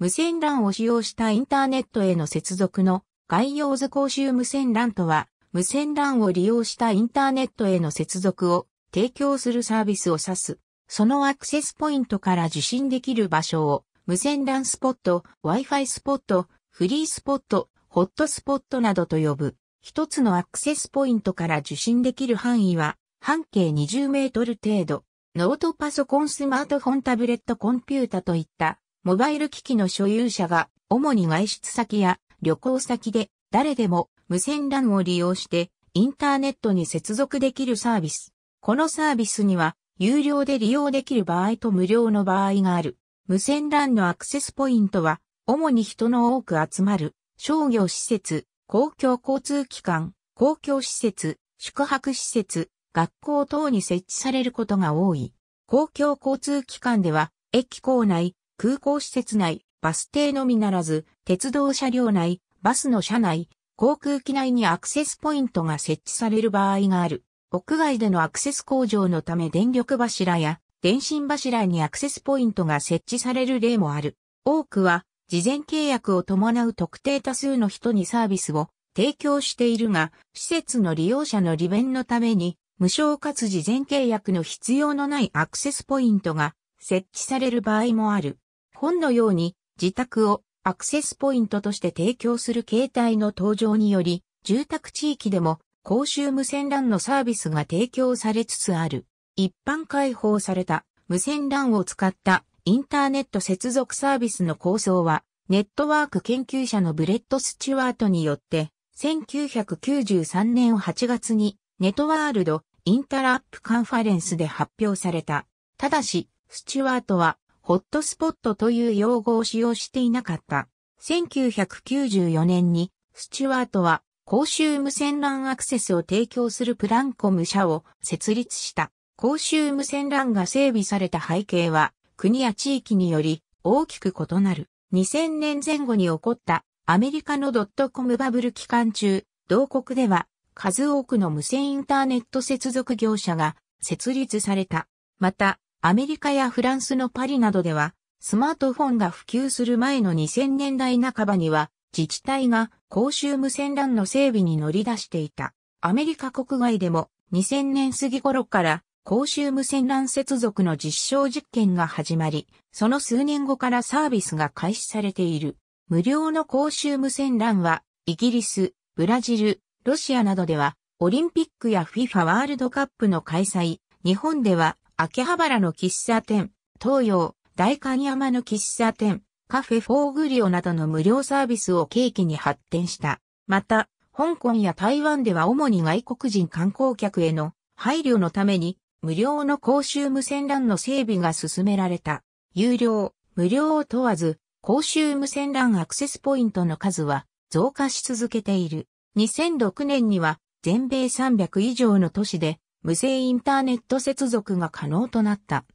無線 LAN を使用したインターネットへの接続の概要図公衆無線 LAN とは、無線 LAN を利用したインターネットへの接続を提供するサービスを指す。そのアクセスポイントから受信できる場所を、無線 LAN スポット、Wi-Fi スポット、フリースポット、ホットスポットなどと呼ぶ。一つのアクセスポイントから受信できる範囲は、半径20メートル程度。ノートパソコンスマートフォンタブレットコンピュータといったモバイル機器の所有者が、主に外出先や旅行先で、誰でも無線 LAN を利用して、インターネットに接続できるサービス。このサービスには、有料で利用できる場合と無料の場合がある。無線 LAN のアクセスポイントは、主に人の多く集まる、商業施設、公共交通機関、公共施設、宿泊施設、学校等に設置されることが多い。公共交通機関では、駅構内、空港施設内、バス停のみならず、鉄道車両内、バスの車内、航空機内にアクセスポイントが設置される場合がある。屋外でのアクセス向上のため電力柱や電信柱にアクセスポイントが設置される例もある。多くは事前契約を伴う特定多数の人にサービスを提供しているが、施設の利用者の利便のために、無償かつ事前契約の必要のないアクセスポイントが設置される場合もある。本のように自宅をアクセスポイントとして提供する携帯の登場により、住宅地域でも公衆無線 LAN のサービスが提供されつつある。一般開放された無線 LAN を使ったインターネット接続サービスの構想は、ネットワーク研究者のブレッド・スチュワートによって、1993年8月にネトワールドインタラップカンファレンスで発表された。ただし、スチュワートはホットスポットという用語を使用していなかった。1994年に、スチュワートは、公衆無線 LAN アクセスを提供するプランコム社を設立した。公衆無線 LAN が整備された背景は、国や地域により大きく異なる。2000年前後に起こったアメリカのドットコムバブル期間中、同国では数多くの無線インターネット接続業者が設立された。また、アメリカやフランスのパリなどでは、スマートフォンが普及する前の2000年代半ばには、自治体が公衆無線 LAN の整備に乗り出していた。アメリカ国外でも2000年過ぎ頃から公衆無線 LAN 接続の実証実験が始まり、その数年後からサービスが開始されている。無料の公衆無線 LAN は、イギリス、ブラジル、ロシアなどでは、オリンピックや FIFA ワールドカップの開催、日本では秋葉原の喫茶店、東洋、大観山の喫茶店、カフェフォーグリオなどの無料サービスを契機に発展した。また、香港や台湾では主に外国人観光客への配慮のために、無料の公衆無線 LAN の整備が進められた。有料、無料を問わず、公衆無線 LAN アクセスポイントの数は増加し続けている。2006年には全米300以上の都市で無線インターネット接続が可能となった。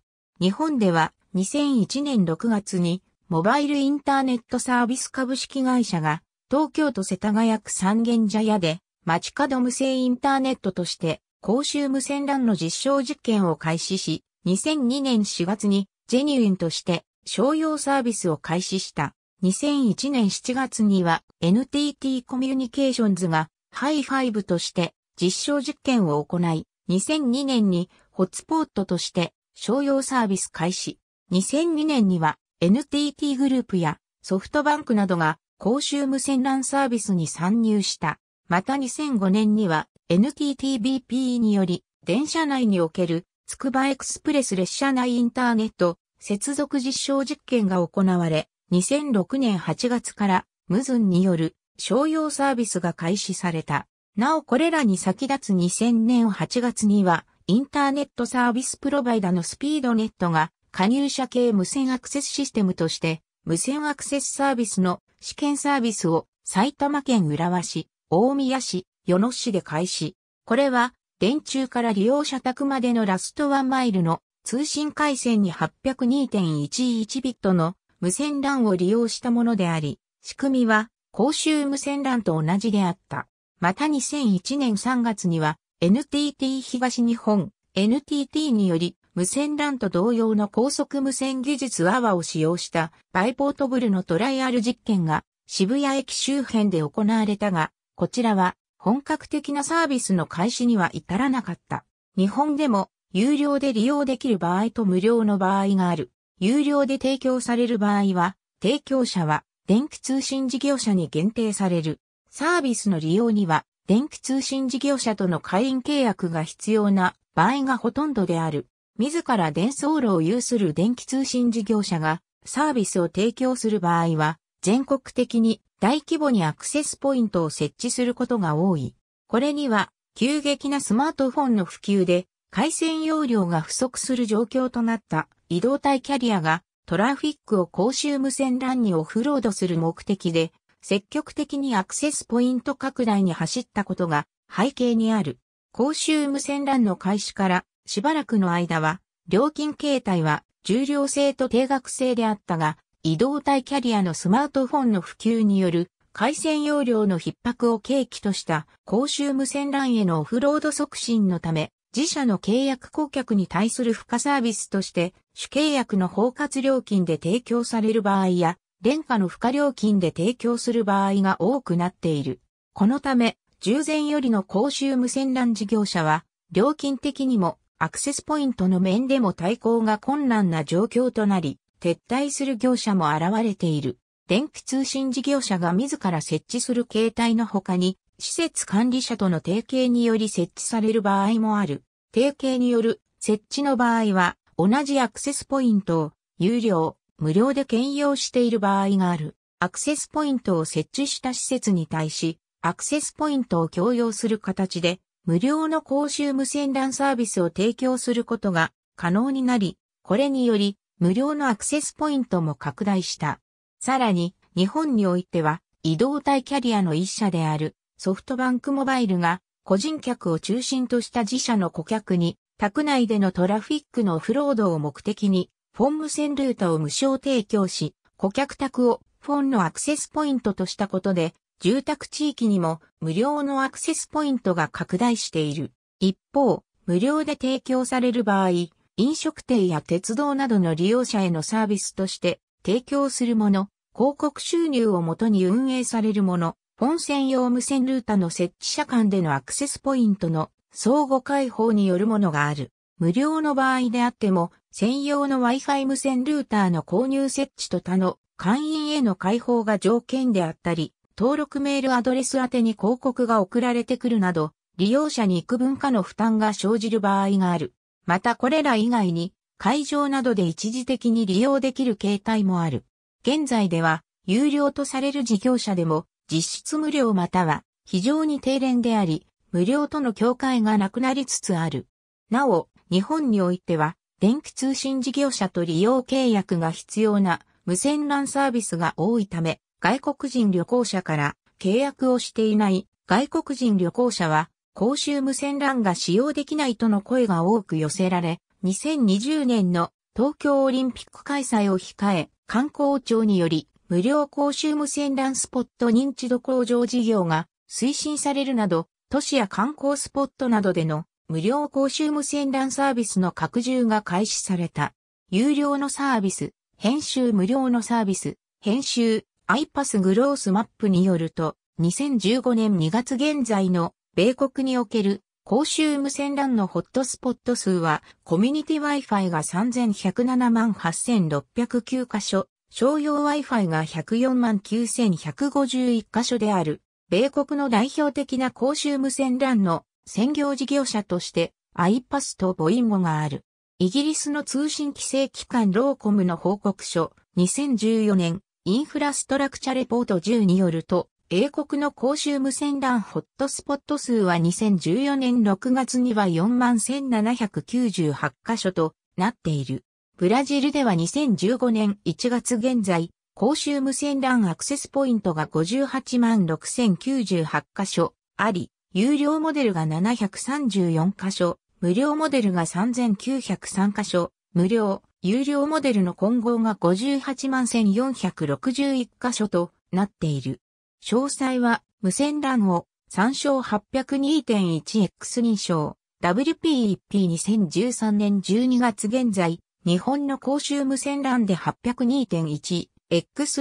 日本では2001年6月にモバイルインターネットサービス株式会社が東京都世田谷区三軒茶屋で街角無線インターネットとして公衆無線 LAN の実証実験を開始し、2002年4月にジェニュインとして商用サービスを開始した。2001年7月には NTT コミュニケーションズがハイファイブとして実証実験を行い、2002年にホッツポートとして商用サービス開始。2002年には NTT グループやソフトバンクなどが公衆無線 LAN サービスに参入した。また2005年には n t t b p により電車内におけるつくばエクスプレス列車内インターネット接続実証実験が行われ、2006年8月からムズンによる商用サービスが開始された。なおこれらに先立つ2000年8月には、インターネットサービスプロバイダのスピードネットが、加入者系無線アクセスシステムとして、無線アクセスサービスの試験サービスを埼玉県浦和市、大宮市、与野市で開始。これは、電柱から利用者宅までのラストワンマイルの通信回線に802.11ビットの無線 LAN を利用したものであり、仕組みは公衆無線 LAN と同じであった。また2001年3月には NTT 東日本、NTT により無線 LAN と同様の高速無線技術アワを使用したバイポートブルのトライアル実験が渋谷駅周辺で行われたが、こちらは本格的なサービスの開始には至らなかった。日本でも有料で利用できる場合と無料の場合がある。有料で提供される場合は、提供者は電気通信事業者に限定される。サービスの利用には、電気通信事業者との会員契約が必要な場合がほとんどである。自ら伝送路を有する電気通信事業者がサービスを提供する場合は、全国的に大規模にアクセスポイントを設置することが多い。これには、急激なスマートフォンの普及で、回線容量が不足する状況となった移動体キャリアがトラフィックを公衆無線 LAN にオフロードする目的で積極的にアクセスポイント拡大に走ったことが背景にある。公衆無線 LAN の開始からしばらくの間は、料金形態は重量制と定額制であったが、移動体キャリアのスマートフォンの普及による回線容量の逼迫を契機とした公衆無線 LAN へのオフロード促進のため、自社の契約顧客に対する付加サービスとして、主契約の包括料金で提供される場合や、廉価の付加料金で提供する場合が多くなっている。このため、従前よりの公衆無線 LAN 事業者は、料金的にもアクセスポイントの面でも対抗が困難な状況となり、撤退する業者も現れている。電気通信事業者が自ら設置する携帯の他に、施設管理者との提携により設置される場合もある。提携による設置の場合は、同じアクセスポイントを有料、無料で兼用している場合がある。アクセスポイントを設置した施設に対し、アクセスポイントを共用する形で、無料の公衆無線 LAN サービスを提供することが可能になり、これにより、無料のアクセスポイントも拡大した。さらに、日本においては、移動体キャリアの一社であるソフトバンクモバイルが、個人客を中心とした自社の顧客に、宅内でのトラフィックのオフロードを目的に、フォン無線ルートを無償提供し、顧客宅をフォンのアクセスポイントとしたことで、住宅地域にも無料のアクセスポイントが拡大している。一方、無料で提供される場合、飲食店や鉄道などの利用者へのサービスとして提供するもの、広告収入をもとに運営されるもの、フォン専用無線ルータの設置者間でのアクセスポイントの相互開放によるものがある。無料の場合であっても、専用の Wi-Fi 無線ルーターの購入設置と他の会員への開放が条件であったり、登録メールアドレス宛に広告が送られてくるなど、利用者に幾分かの負担が生じる場合がある。またこれら以外に、会場などで一時的に利用できる形態もある。現在では、有料とされる事業者でも、実質無料または、非常に低廉であり、無料との境界がなくなりつつある。なお、日本においては、電気通信事業者と利用契約が必要な無線 LAN サービスが多いため、外国人旅行者から契約をしていない外国人旅行者は公衆無線 LAN が使用できないとの声が多く寄せられ、2020年の東京オリンピック開催を控え、観光庁により無料公衆無線 LAN スポット認知度向上事業が推進されるなど、都市や観光スポットなどでの無料公衆無線 LAN サービスの拡充が開始された。有料のサービス、編集無料のサービス、編集、iPass グロースマップによると、2015年2月現在の米国における公衆無線 LAN のホットスポット数は、コミュニティ Wi-Fi が3107万8609箇所、商用 Wi-Fi が104万9151箇所である。米国の代表的な公衆無線 LAN の専業事業者として iPass とボインゴがある。イギリスの通信規制機関ローコムの報告書2014年インフラストラクチャレポート10によると、英国の公衆無線 LAN ホットスポット数は2014年6月には41,798箇所となっている。ブラジルでは2015年1月現在、公衆無線 LAN アクセスポイントが58万6098箇所あり、有料モデルが734箇所、無料モデルが3903箇所、無料、有料モデルの混合が58万1461箇所となっている。詳細は無線 LAN を参照 802.1X 認証 WPEP2013 年12月現在日本の公衆無線 LAN で 802.1X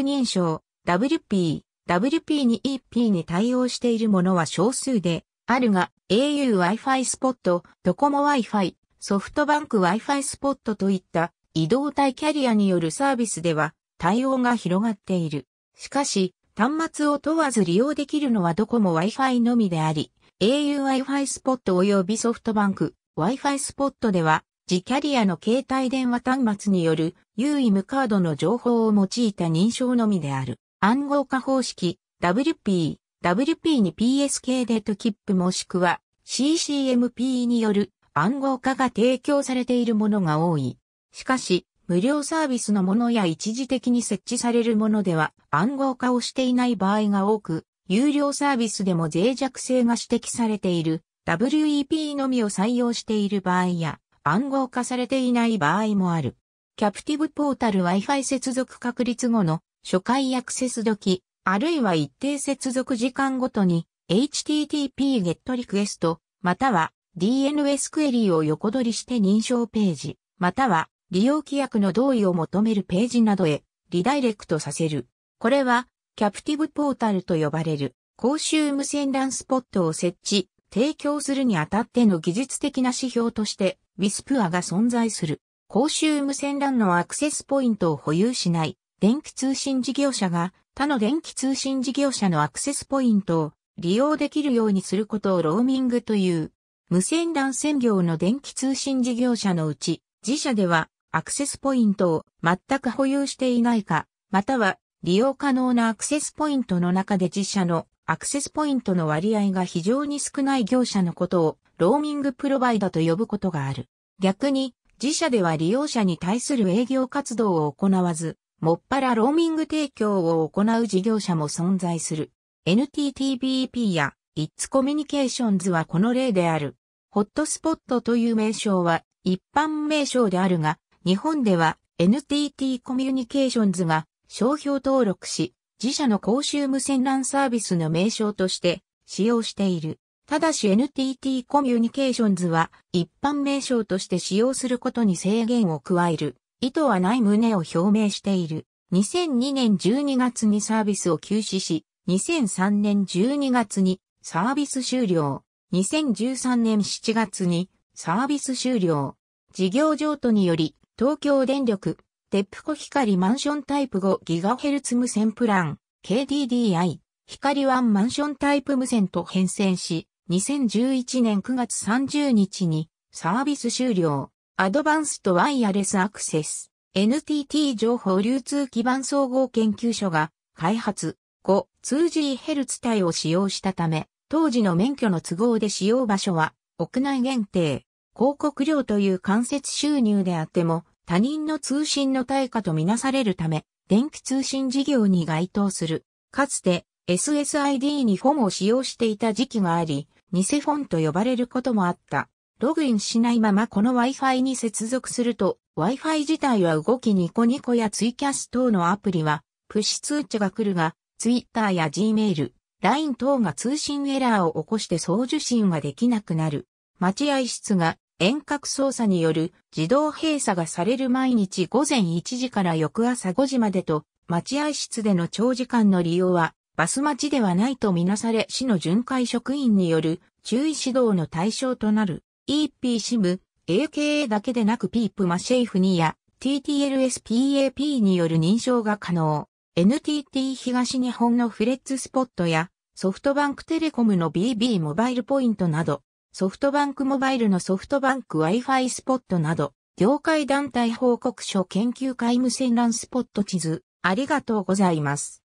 認証 WP WP に EP に対応しているものは少数で、あるが au Wi-Fi スポット、ドコモ Wi-Fi、ソフトバンク Wi-Fi スポットといった移動体キャリアによるサービスでは対応が広がっている。しかし、端末を問わず利用できるのはドコモ Wi-Fi のみであり、au Wi-Fi スポット及びソフトバンク Wi-Fi スポットでは、自キャリアの携帯電話端末による UIM カードの情報を用いた認証のみである。暗号化方式 WP、WP に PSK デートキップもしくは CCMP による暗号化が提供されているものが多い。しかし、無料サービスのものや一時的に設置されるものでは暗号化をしていない場合が多く、有料サービスでも脆弱性が指摘されている WEP のみを採用している場合や暗号化されていない場合もある。キャプティブポータル Wi-Fi 接続確率後の初回アクセス時、あるいは一定接続時間ごとに http ゲットリクエスト、または DNS クエリーを横取りして認証ページ、または利用規約の同意を求めるページなどへリダイレクトさせる。これはキャプティブポータルと呼ばれる公衆無線 LAN スポットを設置、提供するにあたっての技術的な指標としてウィスプアが存在する。公衆無線 LAN のアクセスポイントを保有しない電気通信事業者が他の電気通信事業者のアクセスポイントを利用できるようにすることをローミングという。無線 LAN 専業の電気通信事業者のうち、自社ではアクセスポイントを全く保有していないか、または利用可能なアクセスポイントの中で自社のアクセスポイントの割合が非常に少ない業者のことをローミングプロバイダと呼ぶことがある。逆に、自社では利用者に対する営業活動を行わず、もっぱらローミング提供を行う事業者も存在する。NTTBP や It's Communications はこの例である。ホットスポットという名称は一般名称であるが、日本では NTT コミュニケーションズが商標登録し、自社の公衆無線 LAN サービスの名称として使用している。ただし NTT コミュニケーションズは一般名称として使用することに制限を加える。意図はない旨を表明している。2002年12月にサービスを休止し、2003年12月にサービス終了。2013年7月にサービス終了。事業譲渡により、東京電力、テップコ光マンションタイプ 5GHz 無線プラン、KDDI、光ワンマンションタイプ無線と変遷し、2011年9月30日にサービス終了。アドバンスとワイヤレスアクセス NTT 情報流通基盤総合研究所が開発5 2GHz 帯を使用したため当時の免許の都合で使用場所は屋内限定広告料という間接収入であっても他人の通信の対価とみなされるため電気通信事業に該当するかつて SSID にフォンを使用していた時期があり偽フォンと呼ばれることもあったログインしないままこの Wi-Fi に接続すると、Wi-Fi 自体は動きニコニコやツイキャス等のアプリは、プッシュ通知が来るが、Twitter や Gmail、LINE 等が通信エラーを起こして送受信ができなくなる。待合室が遠隔操作による自動閉鎖がされる毎日午前1時から翌朝5時までと、待合室での長時間の利用は、バス待ちではないとみなされ市の巡回職員による注意指導の対象となる。EP シム、AKA だけでなくピープマシェイフニや TTLSPAP による認証が可能。NTT 東日本のフレッツスポットやソフトバンクテレコムの BB モバイルポイントなど、ソフトバンクモバイルのソフトバンク Wi-Fi スポットなど、業界団体報告書研究会無線 l スポット地図、ありがとうございます。